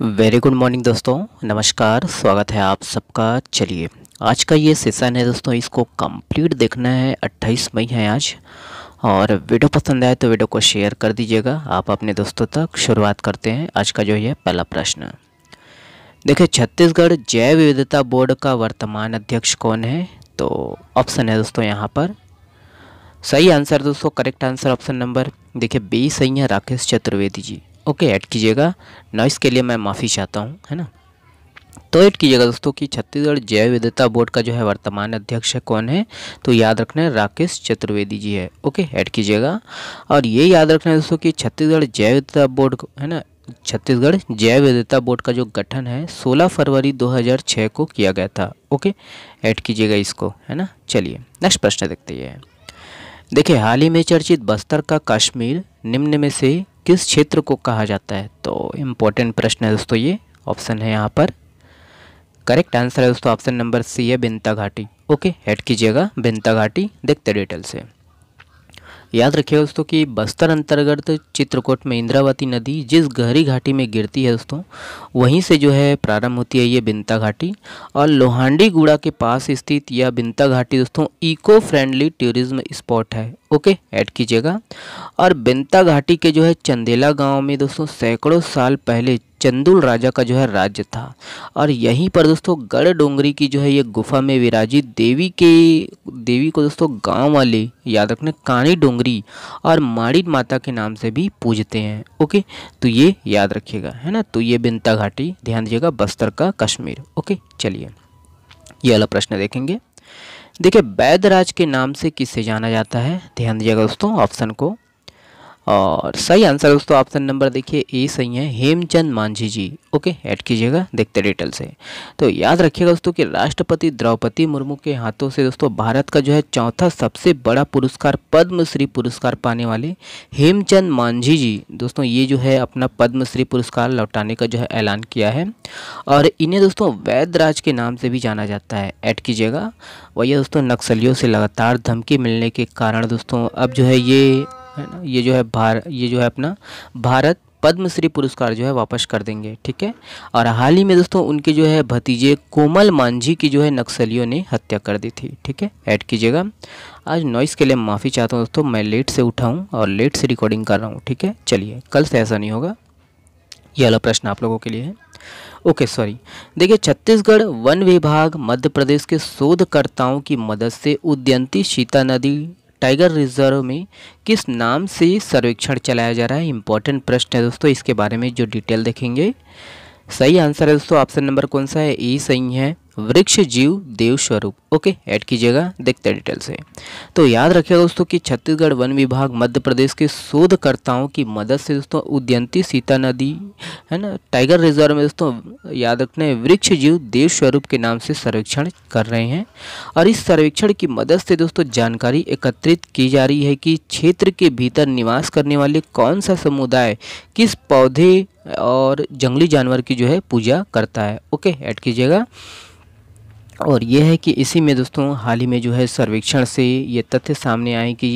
very good morning दोस्तों नमस्कार स्वागत है आप सबका चलिए आज का ये सेशन है दोस्तों इसको कंप्लीट देखना है 28 मई है आज और वीडियो पसंद आए तो वीडियो को शेयर कर दीजिएगा आप अपने दोस्तों तक शुरुआत करते हैं आज का जो है पहला प्रश्न देखिए छत्तीसगढ़ जैव विविधता बोर्ड का वर्तमान अध्यक्ष कौन है तो ऑप्शन है दोस्तों यहाँ पर सही आंसर दोस्तों करेक्ट आंसर ऑप्शन नंबर देखिए बी सही है राकेश चतुर्वेदी जी ओके ऐड कीजिएगा नॉइस के लिए मैं माफ़ी चाहता हूँ है ना तो ऐड कीजिएगा दोस्तों कि छत्तीसगढ़ जैव विविधता बोर्ड का जो है वर्तमान अध्यक्ष है कौन है तो याद रखना है राकेश चतुर्वेदी जी है ओके ऐड कीजिएगा और ये याद रखना है दोस्तों कि छत्तीसगढ़ जैव विविधता बोर्ड है ना छत्तीसगढ़ जैव विविधता बोर्ड का जो गठन है 16 फरवरी 2006 को किया गया था ओके ऐड कीजिएगा इसको है ना चलिए नेक्स्ट प्रश्न देखते हैं देखिए हाल ही में चर्चित बस्तर का कश्मीर निम्न में से किस क्षेत्र को कहा जाता है तो इम्पोर्टेंट प्रश्न है दोस्तों ये ऑप्शन है यहाँ पर करेक्ट आंसर है दोस्तों ऑप्शन नंबर सी है बिंता घाटी ओके हेड कीजिएगा बिंता घाटी देखते डिटेल से याद रखिए दोस्तों कि बस्तर अंतर्गत चित्रकूट में इंद्रावती नदी जिस गहरी घाटी में गिरती है दोस्तों वहीं से जो है प्रारंभ होती है ये बिंता घाटी और लोहांडी गुड़ा के पास स्थित यह बिंता घाटी दोस्तों इको फ्रेंडली टूरिज्म स्पॉट है ओके ऐड कीजिएगा और बिंता घाटी के जो है चंदेला गांव में दोस्तों सैकड़ों साल पहले चंदुल राजा का जो है राज्य था और यहीं पर दोस्तों गढ़ डोंगरी की जो है ये गुफा में विराजित देवी के देवी को दोस्तों गांव वाले याद रखने कानी डोंगरी और माड़ी माता के नाम से भी पूजते हैं ओके तो ये याद रखिएगा है ना तो ये बिंता घाटी ध्यान दीजिएगा बस्तर का कश्मीर ओके चलिए ये अला प्रश्न देखेंगे देखिए वैदराज के नाम से किसे जाना जाता है ध्यान दीजिएगा दोस्तों ऑप्शन को और सही आंसर दोस्तों ऑप्शन नंबर देखिए ए सही है हेमचंद मांझी जी ओके ऐड कीजिएगा देखते डिटेल से तो याद रखिएगा दोस्तों कि राष्ट्रपति द्रौपदी मुर्मू के हाथों से दोस्तों भारत का जो है चौथा सबसे बड़ा पुरस्कार पद्मश्री पुरस्कार पाने वाले हेमचंद मांझी जी दोस्तों ये जो है अपना पद्मश्री पुरस्कार लौटाने का जो है ऐलान किया है और इन्हें दोस्तों वैद्यराज के नाम से भी जाना जाता है ऐड कीजिएगा वही दोस्तों नक्सलियों से लगातार धमकी मिलने के कारण दोस्तों अब जो है ये है ना ये जो है भार ये जो है अपना भारत पद्मश्री पुरस्कार जो है वापस कर देंगे ठीक है और हाल ही में दोस्तों उनके जो है भतीजे कोमल मांझी की जो है नक्सलियों ने हत्या कर दी थी ठीक है ऐड कीजिएगा आज नॉइस के लिए माफ़ी चाहता हूँ दोस्तों मैं लेट से उठाऊँ और लेट से रिकॉर्डिंग कर रहा हूँ ठीक है चलिए कल से ऐसा नहीं होगा ये अला प्रश्न आप लोगों के लिए है ओके सॉरी देखिए छत्तीसगढ़ वन विभाग मध्य प्रदेश के शोधकर्ताओं की मदद से उद्यंती सीता नदी टाइगर रिजर्व में किस नाम से सर्वेक्षण चलाया जा रहा है इंपॉर्टेंट प्रश्न है दोस्तों इसके बारे में जो डिटेल देखेंगे सही आंसर है दोस्तों ऑप्शन नंबर कौन सा है ई सही है वृक्ष जीव देव स्वरूप ओके ऐड कीजिएगा देखते हैं डिटेल से तो याद रखिएगा दोस्तों कि छत्तीसगढ़ वन विभाग मध्य प्रदेश के शोधकर्ताओं की मदद से दोस्तों उद्यंती सीता नदी है ना टाइगर रिजर्व में दोस्तों याद रखना वृक्ष जीव देव स्वरूप के नाम से सर्वेक्षण कर रहे हैं और इस सर्वेक्षण की मदद से दोस्तों जानकारी एकत्रित की जा रही है कि क्षेत्र के भीतर निवास करने वाले कौन सा समुदाय किस पौधे और जंगली जानवर की जो है पूजा करता है ओके ऐड कीजिएगा और यह है कि इसी में दोस्तों हाल ही में जो है सर्वेक्षण से ये तथ्य सामने आए कि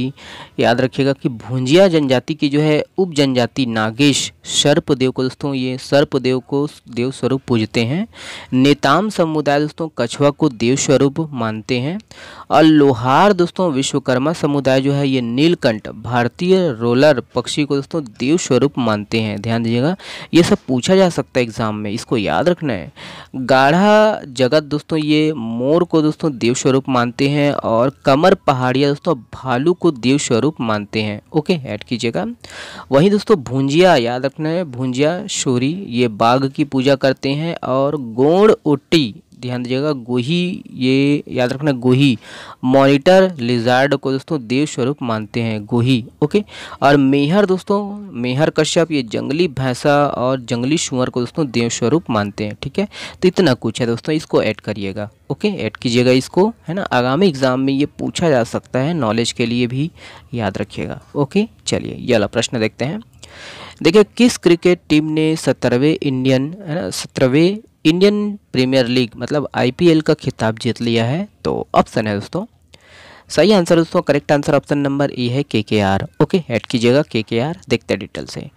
याद रखिएगा कि भुंजिया जनजाति की जो है उप जनजाति नागेश सर्पदेव को दोस्तों ये सर्पदेव को देव स्वरूप पूजते हैं नेताम समुदाय दोस्तों कछुआ को देव स्वरूप मानते हैं और लोहार दोस्तों विश्वकर्मा समुदाय जो है ये नीलकंठ भारतीय रोलर पक्षी को दोस्तों देव स्वरूप मानते हैं ध्यान दीजिएगा ये सब पूछा जा सकता है एग्जाम में इसको याद रखना है गाढ़ा जगत दोस्तों ये मोर को दोस्तों देव स्वरूप मानते हैं और कमर पहाड़िया दोस्तों भालू को देव स्वरूप मानते हैं ओके ऐड कीजिएगा वहीं दोस्तों भुंजिया याद रखना है भुंजिया शोरी ये बाघ की पूजा करते हैं और गोड़ उट्टी ध्यान दीजिएगा गोही ये याद रखना गोही मॉनिटर लिजार्ड को दोस्तों देव स्वरूप मानते हैं गोही ओके और मेहर दोस्तों मेहर कश्यप ये जंगली भैंसा और जंगली शुअर को दोस्तों देव स्वरूप मानते हैं ठीक है तो इतना कुछ है दोस्तों इसको ऐड करिएगा ओके ऐड कीजिएगा इसको है ना आगामी एग्जाम में ये पूछा जा सकता है नॉलेज के लिए भी याद रखिएगा ओके चलिए ये प्रश्न देखते हैं देखिए किस क्रिकेट टीम ने सत्रहवें इंडियन है ना सत्रहवें इंडियन प्रीमियर लीग मतलब आईपीएल का खिताब जीत लिया है तो ऑप्शन है दोस्तों सही आंसर दोस्तों correct answer option number A है के के आर ओके ऐड कीजिएगा के के आर देखते डिटेल से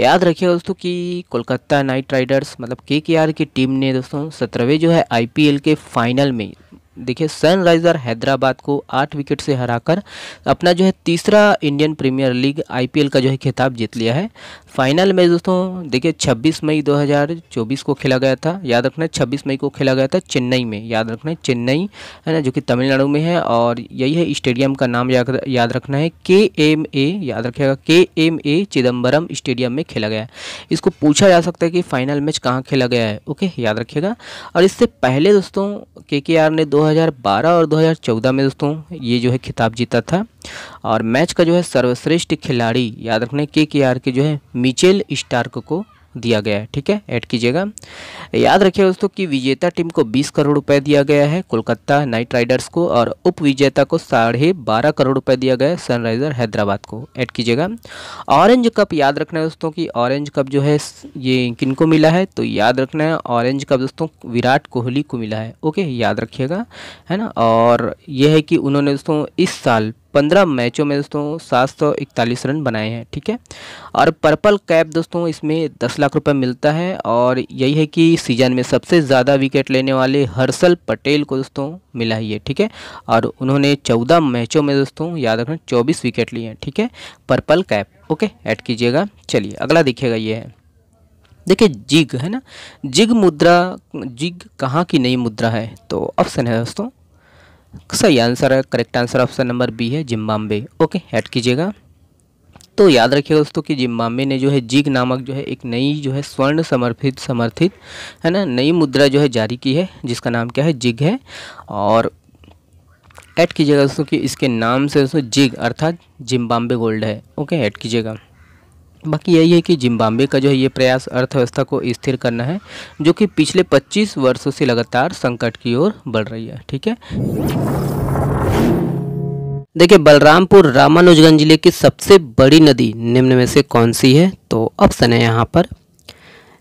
याद रखिएगा दोस्तों कि कोलकाता नाइट राइडर्स मतलब के के आर की टीम ने दोस्तों सत्रहवें जो है आईपीएल के फाइनल में देखिए सनराइजर हैदराबाद को आठ विकेट से हराकर अपना जो है तीसरा इंडियन प्रीमियर लीग आईपीएल का जो है खिताब जीत लिया है फाइनल मैच दोस्तों देखिए 26 मई 2024 को खेला गया था याद रखना 26 मई को खेला गया था चेन्नई में याद रखना चेन्नई है ना जो कि तमिलनाडु में है और यही है स्टेडियम का नाम याद रखना है के एम ए याद रखेगा के एम ए चिदम्बरम स्टेडियम में खेला गया है इसको पूछा जा सकता है कि फाइनल मैच कहाँ खेला गया है ओके याद रखिएगा और इससे पहले दोस्तों के ने दो 2012 और 2014 में दोस्तों ये जो है खिताब जीता था और मैच का जो है सर्वश्रेष्ठ खिलाड़ी याद रखने के के आर के जो है मिचेल स्टार्क को दिया गया है ठीक है ऐड कीजिएगा याद रखिए दोस्तों कि विजेता टीम को 20 करोड़ रुपए दिया गया है कोलकाता नाइट राइडर्स को और उप विजेता को साढ़े बारह करोड़ रुपए दिया गया है सनराइजर हैदराबाद को ऐड कीजिएगा ऑरेंज कप याद रखना है दोस्तों कि ऑरेंज कप जो है ये किन को मिला है तो याद रखना है ऑरेंज कप दोस्तों विराट कोहली को मिला है ओके याद रखिएगा है ना और यह है कि उन्होंने दोस्तों इस साल पंद्रह मैचों में दोस्तों सात सौ इकतालीस रन बनाए हैं ठीक है और पर्पल कैप दोस्तों इसमें दस लाख रुपए मिलता है और यही है कि सीजन में सबसे ज़्यादा विकेट लेने वाले हर्षल पटेल को दोस्तों मिला ही है ठीक है और उन्होंने चौदह मैचों में दोस्तों याद रखना चौबीस विकेट लिए हैं ठीक है पर्पल कैप ओके ऐड कीजिएगा चलिए अगला देखिएगा ये है देखिए जिग है ना जिग मुद्रा जिग कहाँ की नई मुद्रा है तो ऑप्शन है दोस्तों सही आंसर है correct answer option number B है जिम्बाम्बे ओके ऐड कीजिएगा तो याद रखिएगा दोस्तों कि जिम्बाम्बे ने जो है जिग नामक जो है एक नई जो है स्वर्ण समर्पित समर्थित है ना नई मुद्रा जो है जारी की है जिसका नाम क्या है जिग है और ऐड कीजिएगा दोस्तों कि इसके नाम से दोस्तों जिग अर्थात जिम्बाम्बे गोल्ड है ओके ऐड कीजिएगा बाकी यही है कि जिम्बाब्वे का जो है ये प्रयास अर्थव्यवस्था को स्थिर करना है जो कि पिछले 25 वर्षों से लगातार संकट की ओर बढ़ रही है ठीक है देखिए बलरामपुर रामानुजगंज जिले की सबसे बड़ी नदी निम्न में से कौन सी है तो ऑप्शन है यहाँ पर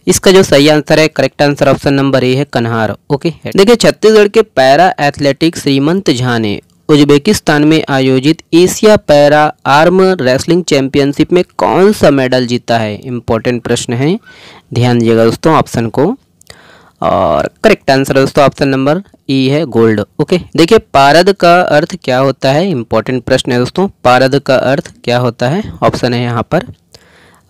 इसका जो सही आंसर है correct answer option number A है कन्हार ओके देखिए छत्तीसगढ़ के पैरा एथलेटिक श्रीमंत झा ने उज्बेकिस्तान में आयोजित Asia para arm wrestling championship में कौन सा मेडल जीता है इंपॉर्टेंट प्रश्न है ध्यान दीजिएगा दोस्तों ऑप्शन को और करेक्ट आंसर दोस्तों ऑप्शन नंबर ई है गोल्ड ओके देखिए पारद का अर्थ क्या होता है इंपॉर्टेंट प्रश्न है दोस्तों पारद का अर्थ क्या होता है ऑप्शन है यहाँ पर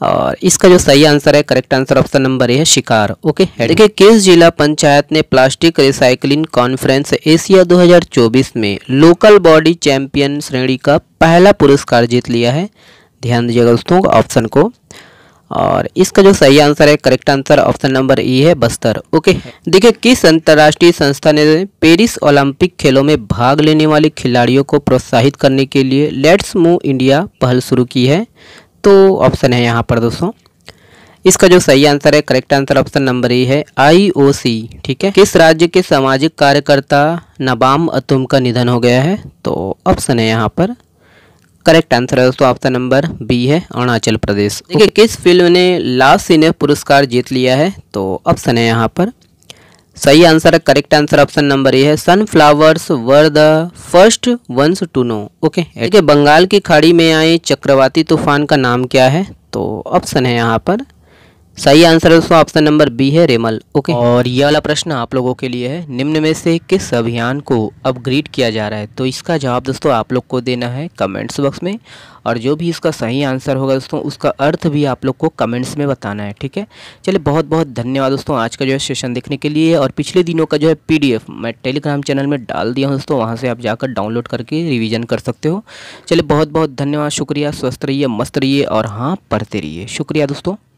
और इसका जो सही आंसर है correct answer option number A है शिकार ओके देखिए किस जिला पंचायत ने प्लास्टिक रिसाइकलिंग कॉन्फ्रेंस एशिया 2024 में लोकल बॉडी चैंपियन श्रेणी का पहला पुरस्कार जीत लिया है ध्यान दीजिएगा दोस्तों ऑप्शन को और इसका जो सही आंसर है correct answer option number E है बस्तर ओके देखिए किस अंतर्राष्ट्रीय संस्था ने पेरिस ओलंपिक खेलों में भाग लेने वाले खिलाड़ियों को प्रोत्साहित करने के लिए लेट्स मूव इंडिया पहल शुरू की है तो ऑप्शन है यहाँ पर दोस्तों इसका जो सही आंसर है correct answer option number A है आईओसी ठीक है किस राज्य के सामाजिक कार्यकर्ता नबाम अतुम का निधन हो गया है तो ऑप्शन है यहाँ पर करेक्ट आंसर है दोस्तों ऑप्शन नंबर बी है अरुणाचल प्रदेश देखिए किस फिल्म ने लास्ट सीने पुरस्कार जीत लिया है तो ऑप्शन है यहाँ पर सही आंसर है correct answer option number A है sunflowers were the first ones to know okay Bengal की खाड़ी में आए चक्रवाती तूफान का नाम क्या है तो ऑप्शन है यहाँ पर सही आंसर है दोस्तों ऑप्शन नंबर बी है रेमल ओके और यह वाला प्रश्न आप लोगों के लिए है निम्न में से किस अभियान को अपग्रेड किया जा रहा है तो इसका जवाब दोस्तों आप लोग को देना है कमेंट्स बॉक्स में और जो भी इसका सही आंसर होगा दोस्तों उसका अर्थ भी आप लोग को कमेंट्स में बताना है ठीक है चलिए बहुत बहुत धन्यवाद दोस्तों आज का जो है सेशन देखने के लिए और पिछले दिनों का जो है पी मैं टेलीग्राम चैनल में डाल दिया हूँ दोस्तों वहाँ से आप जाकर डाउनलोड करके रिविज़न कर सकते हो चलिए बहुत बहुत धन्यवाद शुक्रिया स्वस्थ रहिए मस्त रहिए और हाँ पढ़ते रहिए शुक्रिया दोस्तों